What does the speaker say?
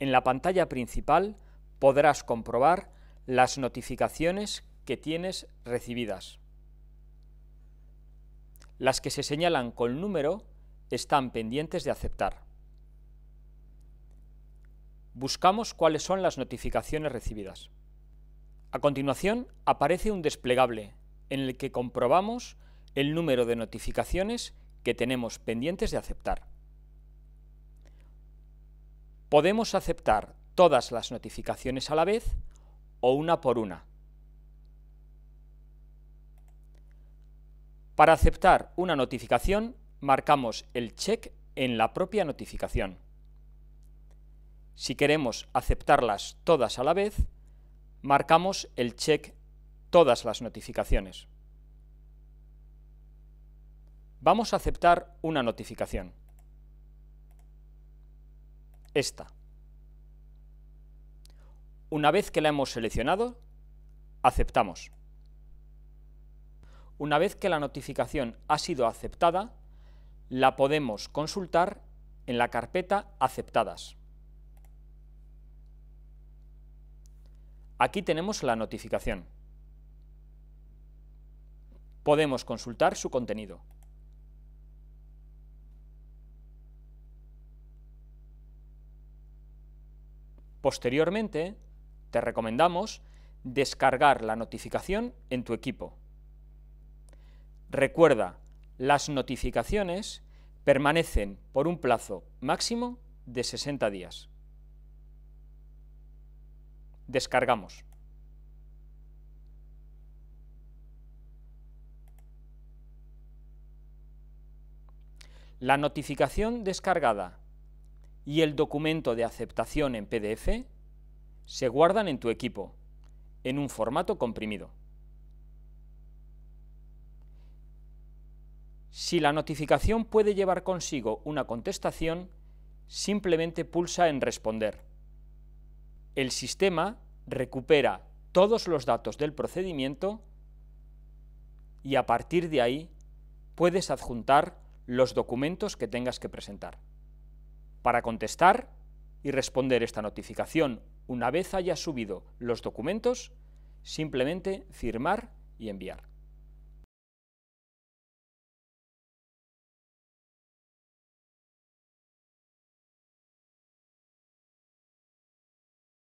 En la pantalla principal podrás comprobar las notificaciones que tienes recibidas. Las que se señalan con número están pendientes de aceptar. Buscamos cuáles son las notificaciones recibidas. A continuación aparece un desplegable en el que comprobamos el número de notificaciones que tenemos pendientes de aceptar. Podemos aceptar todas las notificaciones a la vez o una por una. Para aceptar una notificación, marcamos el check en la propia notificación. Si queremos aceptarlas todas a la vez, marcamos el check todas las notificaciones. Vamos a aceptar una notificación esta. Una vez que la hemos seleccionado, aceptamos. Una vez que la notificación ha sido aceptada, la podemos consultar en la carpeta Aceptadas. Aquí tenemos la notificación. Podemos consultar su contenido. Posteriormente, te recomendamos descargar la notificación en tu equipo. Recuerda, las notificaciones permanecen por un plazo máximo de 60 días. Descargamos. La notificación descargada y el documento de aceptación en PDF se guardan en tu equipo, en un formato comprimido. Si la notificación puede llevar consigo una contestación, simplemente pulsa en Responder. El sistema recupera todos los datos del procedimiento y a partir de ahí puedes adjuntar los documentos que tengas que presentar para contestar y responder esta notificación una vez haya subido los documentos, simplemente firmar y enviar.